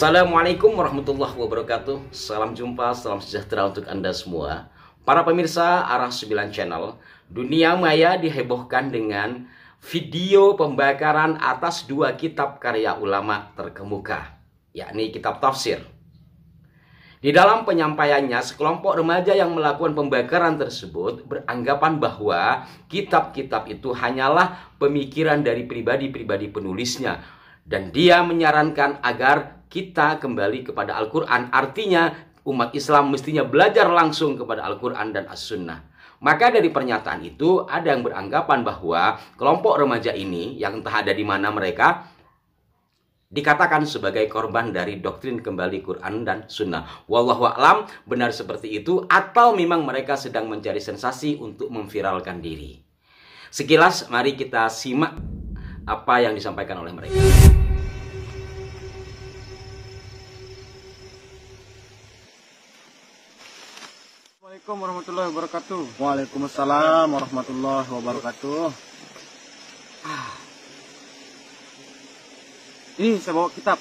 Assalamualaikum warahmatullahi wabarakatuh Salam jumpa, salam sejahtera untuk Anda semua Para pemirsa Arah 9 Channel Dunia maya dihebohkan dengan video pembakaran atas dua kitab karya ulama terkemuka Yakni kitab tafsir Di dalam penyampaiannya, sekelompok remaja yang melakukan pembakaran tersebut Beranggapan bahwa kitab-kitab itu hanyalah pemikiran dari pribadi-pribadi penulisnya dan dia menyarankan agar kita kembali kepada Al-Quran. Artinya umat Islam mestinya belajar langsung kepada Al-Quran dan As-Sunnah. Maka dari pernyataan itu ada yang beranggapan bahwa kelompok remaja ini yang entah ada di mana mereka dikatakan sebagai korban dari doktrin kembali Quran dan Sunnah. Wallahu a'lam benar seperti itu atau memang mereka sedang mencari sensasi untuk memviralkan diri. Sekilas mari kita simak apa yang disampaikan oleh mereka. Assalamualaikum warahmatullahi wabarakatuh. Waalaikumsalam warahmatullahi wabarakatuh. Ini saya bawa kitab.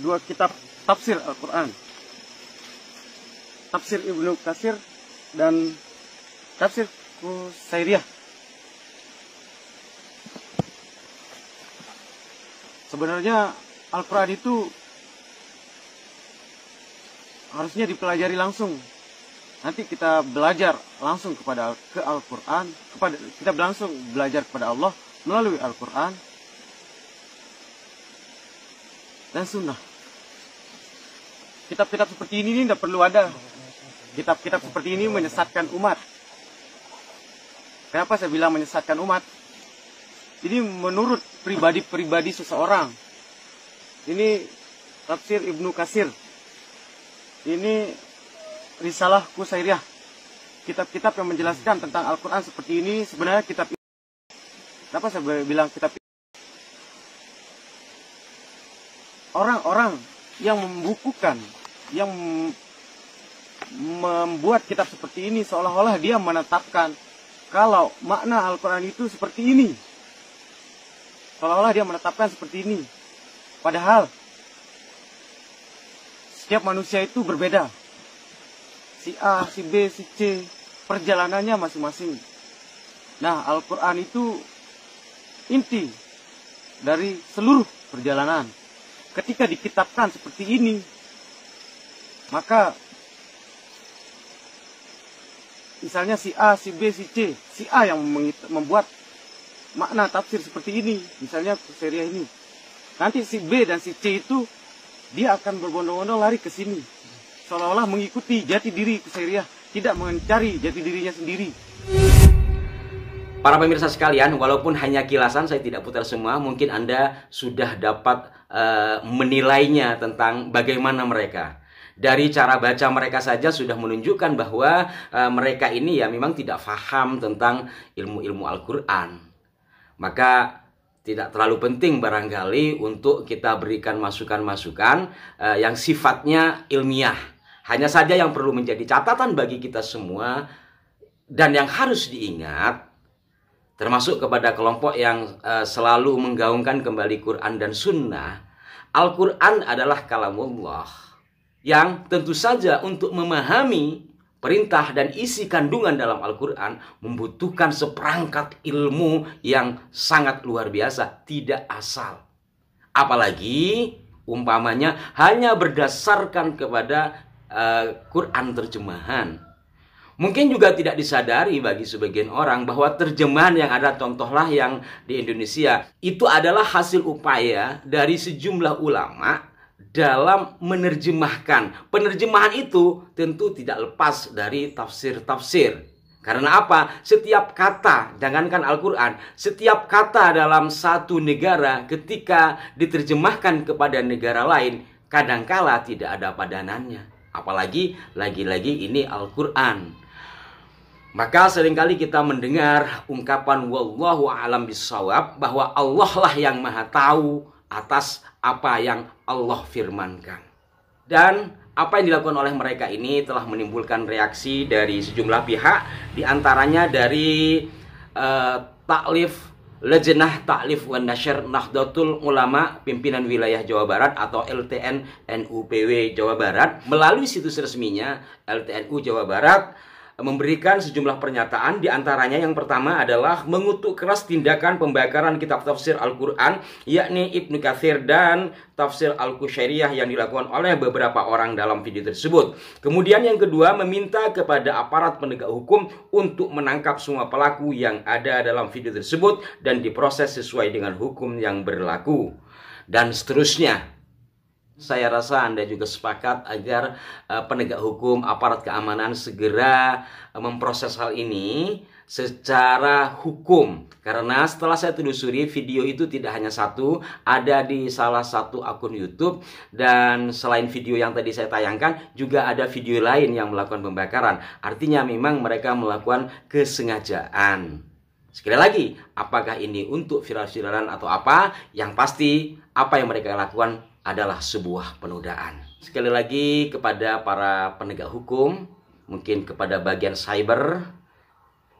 Dua kitab tafsir Al-Quran. Tafsir Ibnu Kasir dan tafsir Kusairiyah. Sebenarnya Al-Quran itu harusnya dipelajari langsung. Nanti kita belajar langsung kepada ke Al-Qur'an, kepada kita langsung belajar kepada Allah melalui Al-Qur'an dan sunnah. Kitab-kitab seperti ini tidak perlu ada. Kitab-kitab seperti ini menyesatkan umat. Kenapa saya bilang menyesatkan umat? Ini menurut pribadi-pribadi seseorang. Ini tafsir Ibnu Kasir ini risalah Kusairiyah. Kitab-kitab yang menjelaskan tentang Al-Quran seperti ini sebenarnya kitab ini. Kenapa saya bilang kitab ini? Orang-orang yang membukukan, yang membuat kitab seperti ini seolah-olah dia menetapkan kalau makna Al-Quran itu seperti ini. Seolah-olah dia menetapkan seperti ini. Padahal setiap manusia itu berbeda. Si A, si B, si C, perjalanannya masing-masing. Nah, Al-Quran itu inti dari seluruh perjalanan. Ketika dikitabkan seperti ini, maka misalnya si A, si B, si C, si A yang membuat makna tafsir seperti ini, misalnya seri ini. Nanti si B dan si C itu dia akan berbondong-bondong lari ke sini. Seolah-olah mengikuti jati diri Kusairia, tidak mencari jati dirinya sendiri. Para pemirsa sekalian, walaupun hanya kilasan saya tidak putar semua, mungkin Anda sudah dapat e, menilainya tentang bagaimana mereka dari cara baca mereka saja sudah menunjukkan bahwa e, mereka ini ya memang tidak faham tentang ilmu-ilmu Al-Qur'an. Maka tidak terlalu penting barangkali untuk kita berikan masukan-masukan uh, yang sifatnya ilmiah. Hanya saja yang perlu menjadi catatan bagi kita semua dan yang harus diingat termasuk kepada kelompok yang uh, selalu menggaungkan kembali Quran dan Sunnah, Al-Quran adalah kalamullah yang tentu saja untuk memahami perintah dan isi kandungan dalam Al-Quran membutuhkan seperangkat ilmu yang sangat luar biasa, tidak asal. Apalagi umpamanya hanya berdasarkan kepada uh, Quran terjemahan. Mungkin juga tidak disadari bagi sebagian orang bahwa terjemahan yang ada contohlah yang di Indonesia itu adalah hasil upaya dari sejumlah ulama dalam menerjemahkan. Penerjemahan itu tentu tidak lepas dari tafsir-tafsir. Karena apa? Setiap kata, jangankan Al-Quran, setiap kata dalam satu negara ketika diterjemahkan kepada negara lain, kadangkala tidak ada padanannya. Apalagi lagi-lagi ini Al-Quran. Maka seringkali kita mendengar ungkapan wallahu alam bisawab bahwa Allah lah yang maha tahu atas apa yang Allah firmankan. Dan apa yang dilakukan oleh mereka ini telah menimbulkan reaksi dari sejumlah pihak, diantaranya dari uh, taklif Lejenah Taklif Wan Nasir Nahdlatul Ulama Pimpinan Wilayah Jawa Barat atau LTN NUPW Jawa Barat melalui situs resminya LTNU Jawa Barat memberikan sejumlah pernyataan di antaranya yang pertama adalah mengutuk keras tindakan pembakaran kitab tafsir Al-Qur'an yakni Ibnu Katsir dan tafsir Al-Qusyairiyah yang dilakukan oleh beberapa orang dalam video tersebut. Kemudian yang kedua meminta kepada aparat penegak hukum untuk menangkap semua pelaku yang ada dalam video tersebut dan diproses sesuai dengan hukum yang berlaku dan seterusnya. Saya rasa Anda juga sepakat agar uh, penegak hukum, aparat keamanan segera uh, memproses hal ini secara hukum. Karena setelah saya telusuri video itu tidak hanya satu, ada di salah satu akun YouTube dan selain video yang tadi saya tayangkan juga ada video lain yang melakukan pembakaran. Artinya memang mereka melakukan kesengajaan. Sekali lagi, apakah ini untuk viral-viralan atau apa? Yang pasti, apa yang mereka lakukan adalah sebuah penodaan. Sekali lagi kepada para penegak hukum, mungkin kepada bagian cyber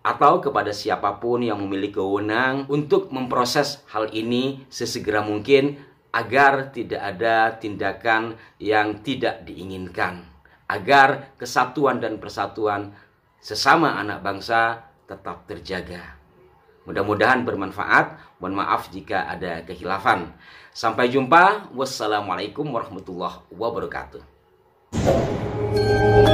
atau kepada siapapun yang memiliki wewenang untuk memproses hal ini sesegera mungkin agar tidak ada tindakan yang tidak diinginkan, agar kesatuan dan persatuan sesama anak bangsa tetap terjaga. Mudah-mudahan bermanfaat. Mohon maaf jika ada kehilafan. Sampai jumpa. Wassalamualaikum warahmatullahi wabarakatuh.